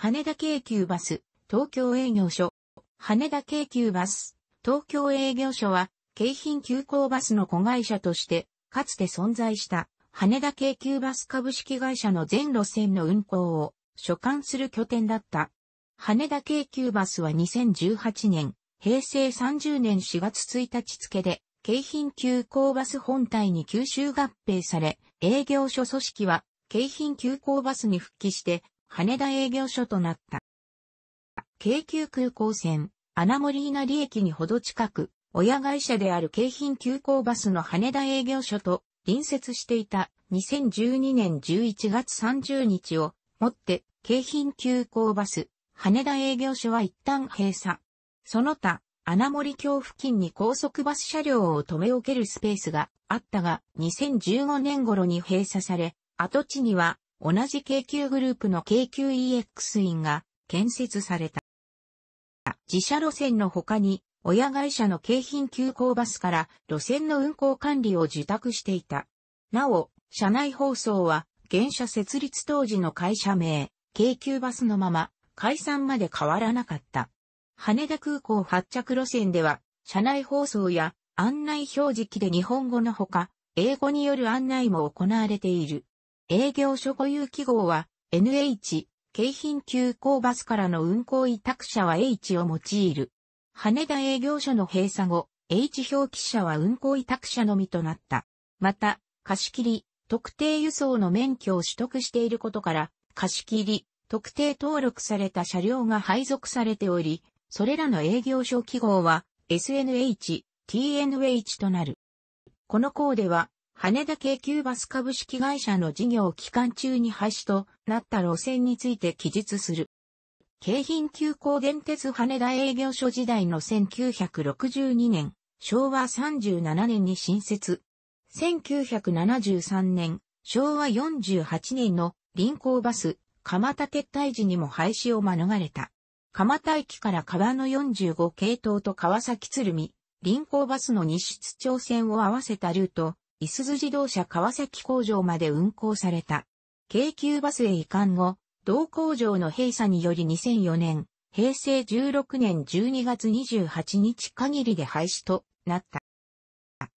羽田京急バス、東京営業所。羽田京急バス、東京営業所は、京浜急行バスの子会社として、かつて存在した、羽田京急バス株式会社の全路線の運行を、所管する拠点だった。羽田京急バスは2018年、平成30年4月1日付で、京浜急行バス本体に吸収合併され、営業所組織は、京浜急行バスに復帰して、羽田営業所となった。京急空港線、穴森稲利駅にほど近く、親会社である京浜急行バスの羽田営業所と隣接していた2012年11月30日をもって京浜急行バス羽田営業所は一旦閉鎖。その他、穴森橋付近に高速バス車両を止め置けるスペースがあったが2015年頃に閉鎖され、跡地には同じ KQ グループの KQEX 院が建設された。自社路線の他に、親会社の京浜急行バスから路線の運行管理を受託していた。なお、社内放送は、現社設立当時の会社名、京急バスのまま、解散まで変わらなかった。羽田空港発着路線では、車内放送や案内表示機で日本語のほか、英語による案内も行われている。営業所保有記号は NH、京浜急行バスからの運行委託車は H を用いる。羽田営業所の閉鎖後、H 表記車は運行委託車のみとなった。また、貸切、特定輸送の免許を取得していることから、貸切、特定登録された車両が配属されており、それらの営業所記号は SNH、TNH となる。この項では、羽田京急バス株式会社の事業期間中に廃止となった路線について記述する。京浜急行電鉄羽田営業所時代の1962年、昭和37年に新設。1973年、昭和48年の臨港バス、蒲田撤退時にも廃止を免れた。蒲田駅から川の45系統と川崎鶴見、臨港バスの西出張線を合わせたルートいすゞ自動車川崎工場まで運行された。京急バスへ移管後、同工場の閉鎖により2004年、平成16年12月28日限りで廃止となった。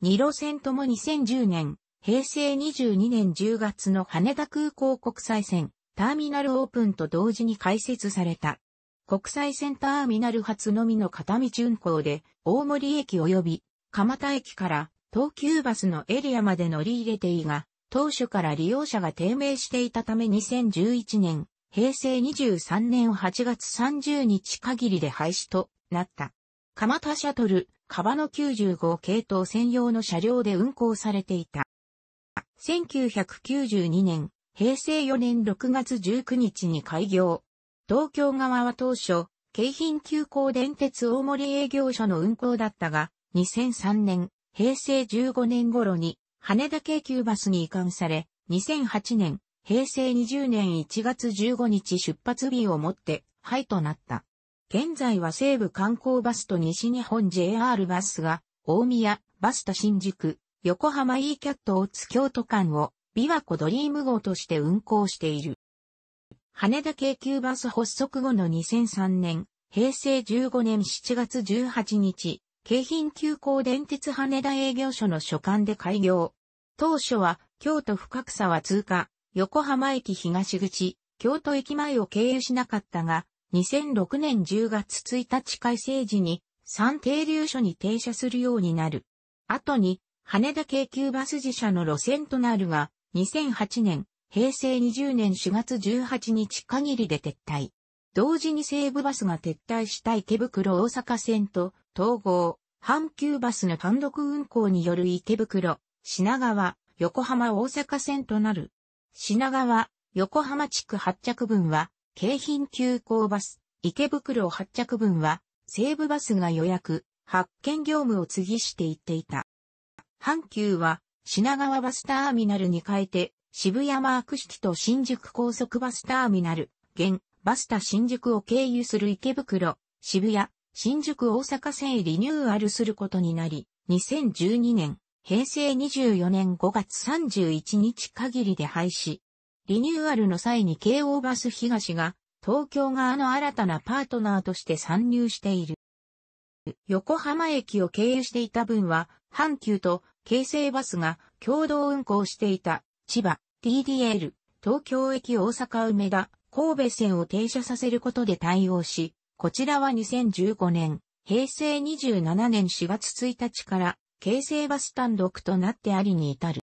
二路線とも2010年、平成22年10月の羽田空港国際線、ターミナルオープンと同時に開設された。国際線ターミナル発のみの片道運行で、大森駅及び蒲田駅から東急バスのエリアまで乗り入れていいが、当初から利用者が低迷していたため2011年、平成23年8月30日限りで廃止となった。蒲田シャトル、川の95系統専用の車両で運行されていた。1992年、平成4年6月19日に開業。東京側は当初、京浜急行電鉄大森営業所の運行だったが、2003年、平成15年頃に羽田京急バスに移管され、2008年、平成20年1月15日出発日をもって、廃となった。現在は西部観光バスと西日本 JR バスが、大宮、バスタ新宿、横浜 E キャット大津京都間を、琵琶湖ドリーム号として運行している。羽田京急バス発足後の2003年、平成15年7月18日、京浜急行電鉄羽田営業所の所管で開業。当初は、京都深草は通過、横浜駅東口、京都駅前を経由しなかったが、2006年10月1日改正時に、3停留所に停車するようになる。後に、羽田京急バス自社の路線となるが、2008年、平成20年4月18日限りで撤退。同時に西武バスが撤退した池袋大阪線と統合、阪急バスの単独運行による池袋、品川、横浜大阪線となる。品川、横浜地区発着分は、京浜急行バス、池袋発着分は、西武バスが予約、発券業務を継ぎしていっていた。阪急は、品川バスターミナルに変えて、渋谷マーク式と新宿高速バスターミナル、現、バスタ新宿を経由する池袋、渋谷、新宿大阪線へリニューアルすることになり、2012年、平成24年5月31日限りで廃止。リニューアルの際に京王バス東が、東京側の新たなパートナーとして参入している。横浜駅を経由していた分は、阪急と京成バスが共同運行していた、千葉、TDL、東京駅大阪梅田、神戸線を停車させることで対応し、こちらは2015年、平成27年4月1日から、京成バス単独となってありに至る。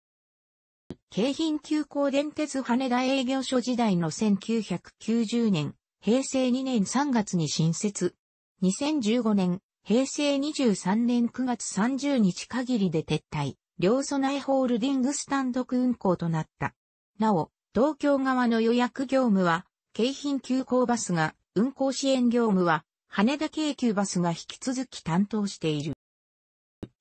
京浜急行電鉄羽田営業所時代の1990年、平成2年3月に新設。2015年、平成23年9月30日限りで撤退、両備えホールディングス単独運行となった。なお、東京側の予約業務は、京浜急行バスが運行支援業務は、羽田京急バスが引き続き担当している。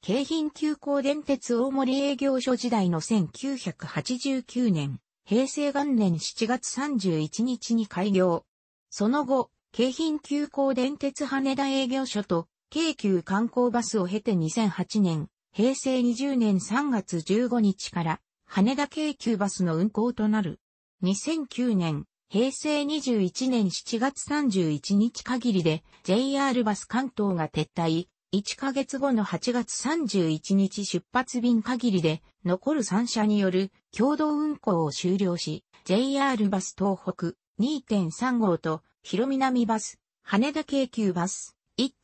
京浜急行電鉄大森営業所時代の1989年、平成元年7月31日に開業。その後、京浜急行電鉄羽田営業所と、京急観光バスを経て2008年、平成20年3月15日から、羽田京急バスの運行となる。2009年、平成21年7月31日限りで JR バス関東が撤退、1ヶ月後の8月31日出発便限りで残る3社による共同運行を終了し、JR バス東北2.3号と広南バス、羽田京急バス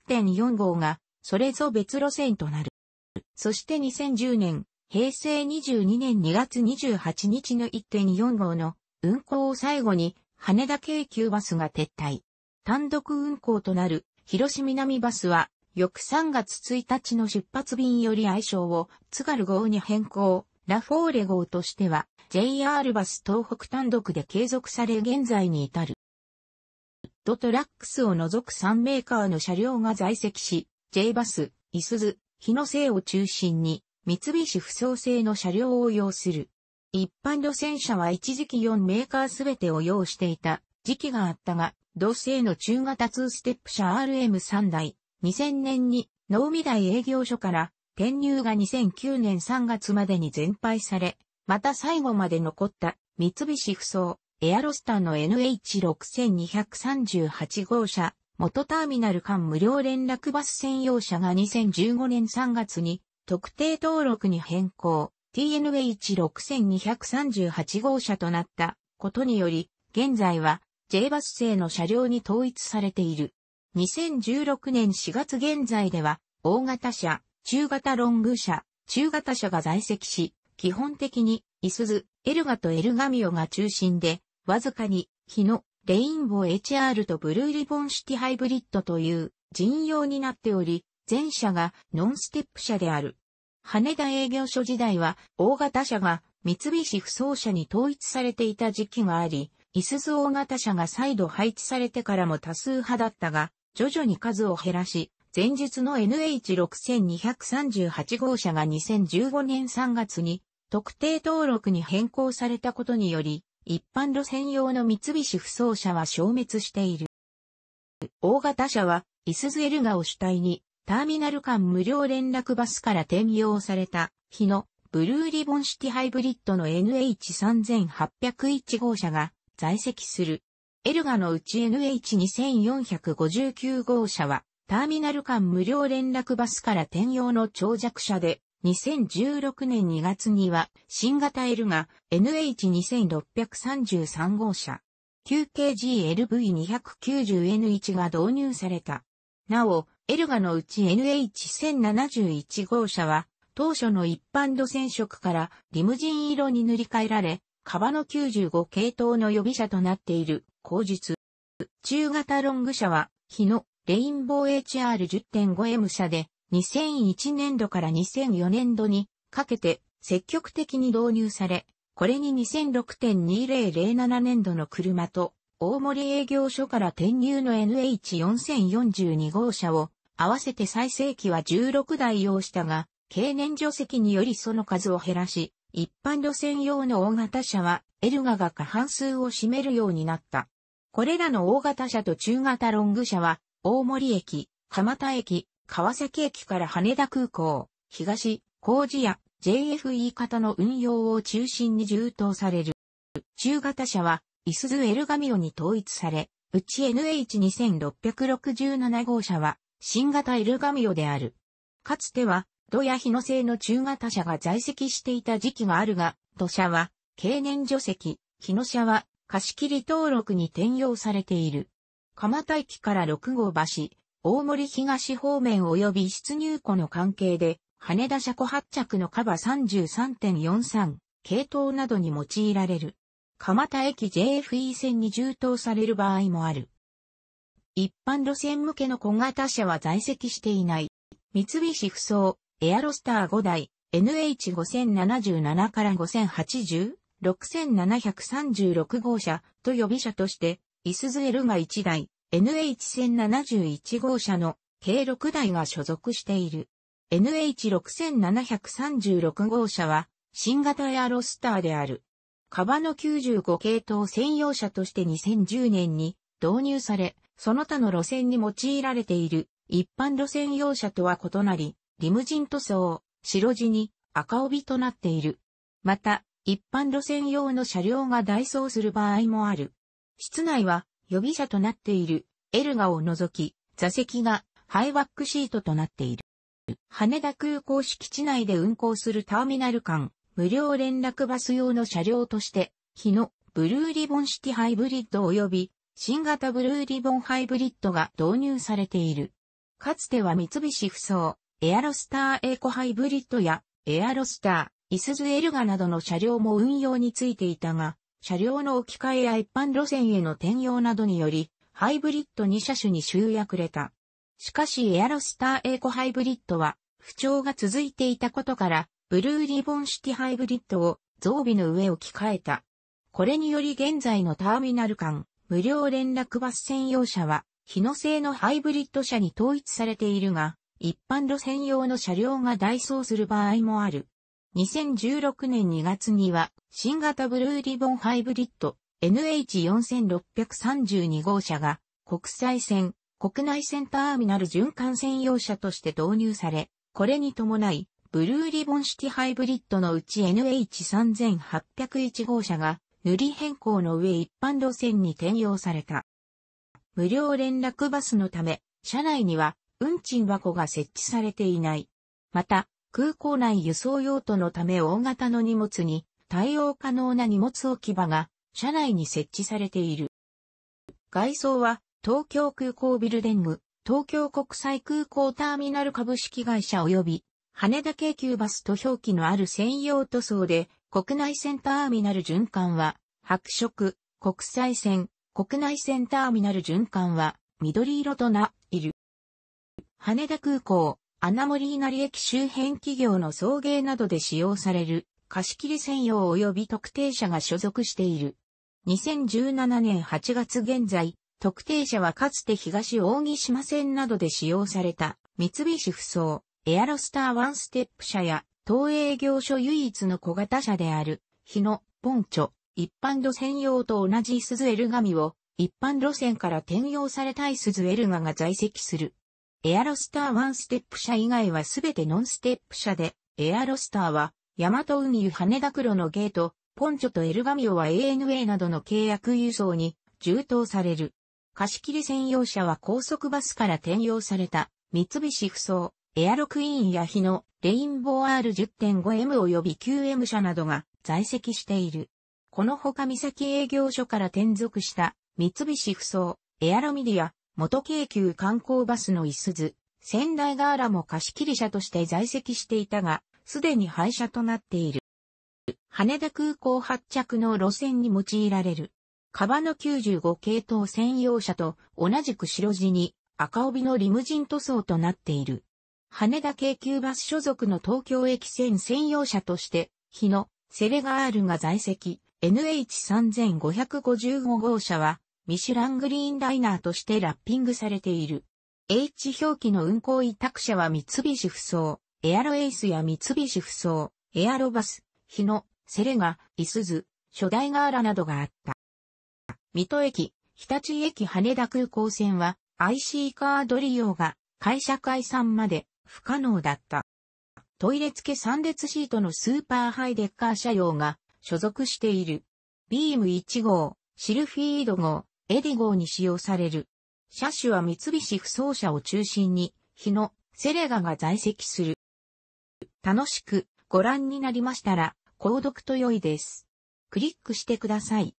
1.4号がそれぞ別路線となる。そして2010年、平成22年2月28日の1.4号の運行を最後に、羽田京急バスが撤退。単独運行となる、広島南バスは、翌3月1日の出発便より愛称を津軽号に変更。ラフォーレ号としては JR バス東北単独で継続され現在に至る。ドトラックスを除く3メーカーの車両が在籍し、J バス、イスズ、日野製を中心に三菱不走製の車両を要する。一般路線車は一時期4メーカーすべてを要していた時期があったが、同性の中型2ステップ車 RM3 台、2000年に農未台営業所から転入が2009年3月までに全廃され、また最後まで残った三菱不走、エアロスターの NH6238 号車、元ターミナル間無料連絡バス専用車が2015年3月に特定登録に変更。TNH6238 号車となったことにより、現在は J バス製の車両に統一されている。2016年4月現在では、大型車、中型ロング車、中型車が在籍し、基本的に、イスズ、エルガとエルガミオが中心で、わずかに、日の、レインボー HR とブルーリボンシティハイブリッドという、陣容になっており、前者がノンステップ車である。羽田営業所時代は、大型車が三菱不走車に統一されていた時期があり、いすゞ大型車が再度配置されてからも多数派だったが、徐々に数を減らし、前述の NH6238 号車が2015年3月に特定登録に変更されたことにより、一般路線用の三菱不走車は消滅している。大型車は、イスズエルガを主体に、ターミナル間無料連絡バスから転用された、日のブルーリボンシティハイブリッドの NH3801 号車が在籍する。エルガのうち NH2459 号車は、ターミナル間無料連絡バスから転用の長尺車で、2016年2月には新型エルガ NH2633 号車 9KGLV290N1 が導入された。なお、エルガのうち NH1071 号車は、当初の一般路線色からリムジン色に塗り替えられ、カバの95系統の予備車となっている、後日。中型ロング車は、日野、レインボー HR10.5M 車で、2001年度から2004年度にかけて積極的に導入され、これに2006.2007年度の車と大森営業所から転入の NH4042 号車を、合わせて最盛期は16台用したが、経年除籍によりその数を減らし、一般路線用の大型車は、エルガが過半数を占めるようになった。これらの大型車と中型ロング車は、大森駅、蒲田駅、川崎駅から羽田空港、東、工事や JFE 型の運用を中心に充当される。中型車はイスズエルガミオに統一され、うち NH2667 号車は新型エルガミオである。かつては、土や日野製の中型車が在籍していた時期があるが、土車は経年除籍、日野車は貸切登録に転用されている。鎌田駅から6号橋、大森東方面及び出入庫の関係で、羽田車庫発着のカバ33.43、系統などに用いられる。蒲田駅 JFE 線に充当される場合もある。一般路線向けの小型車は在籍していない。三菱不装、エアロスター5台、NH5077 から5080、6736号車と予備車として、イスズエルが1台、NH1071 号車の計6台が所属している。NH6736 号車は、新型エアロスターである。カバの95系統専用車として2010年に導入され、その他の路線に用いられている一般路線用車とは異なり、リムジン塗装、白地に赤帯となっている。また、一般路線用の車両が代走する場合もある。室内は予備車となっているエルガを除き、座席がハイワックシートとなっている。羽田空港敷地内で運行するターミナル間、無料連絡バス用の車両として、日のブルーリボンシティハイブリッド及び新型ブルーリボンハイブリッドが導入されている。かつては三菱不走、エアロスターエコハイブリッドやエアロスター、イスズエルガなどの車両も運用についていたが、車両の置き換えや一般路線への転用などにより、ハイブリッド2車種に集約れた。しかしエアロスターエコハイブリッドは不調が続いていたことから、ブルーリボンシティハイブリッドを増備の上置き換えた。これにより現在のターミナル間、無料連絡バス専用車は、日野製のハイブリッド車に統一されているが、一般路線用の車両が代走する場合もある。2016年2月には、新型ブルーリボンハイブリッド NH4632 号車が、国際線、国内線ターミナル循環専用車として導入され、これに伴い、ブルーリボンシティハイブリッドのうち NH3801 号車が、塗り変更の上一般路線に転用された。無料連絡バスのため、車内には運賃箱が設置されていない。また、空港内輸送用途のため大型の荷物に対応可能な荷物置き場が車内に設置されている。外装は東京空港ビルデング、東京国際空港ターミナル株式会社及び羽田京急バスと表記のある専用塗装で、国内線ターミナル循環は、白色、国際線、国内線ターミナル循環は、緑色とな、いる。羽田空港、アナモリーナリ駅周辺企業の送迎などで使用される、貸切専用及び特定者が所属している。2017年8月現在、特定者はかつて東大木島線などで使用された、三菱不走、エアロスターワンステップ車や、東映業所唯一の小型車である、日野、ポンチョ、一般路線用と同じ鈴エルガミを、一般路線から転用されたい鈴エルガが在籍する。エアロスターワンステップ車以外はすべてノンステップ車で、エアロスターは、ヤマト運輸羽田黒のゲート、ポンチョとエルガミオは ANA などの契約輸送に充当される。貸切専用車は高速バスから転用された三菱不走エアロクイーンや日のレインボー R10.5M 及び 9M 社などが在籍している。このほか三崎営業所から転属した三菱不そエアロミディア、元京急観光バスのいすず、仙台ガーラも貸切車として在籍していたが、すでに廃車となっている。羽田空港発着の路線に用いられる。カバの95系統専用車と同じく白地に赤帯のリムジン塗装となっている。羽田京急バス所属の東京駅線専用車として、日野、セレガールが在籍、NH3555 号車は、ミシュラングリーンライナーとしてラッピングされている。H 表記の運行委託者は三菱不走、エアロエイスや三菱不走、エアロバス、日野、セレガ、イスズ、初代ガーラなどがあった。水戸駅、日立駅羽田空港線は IC カード利用が会社解散まで不可能だった。トイレ付け3列シートのスーパーハイデッカー車両が所属している。ビーム1号、シルフィード号、エディ号に使用される。車種は三菱不走車を中心に、日野、セレガが在籍する。楽しくご覧になりましたら、購読と良いです。クリックしてください。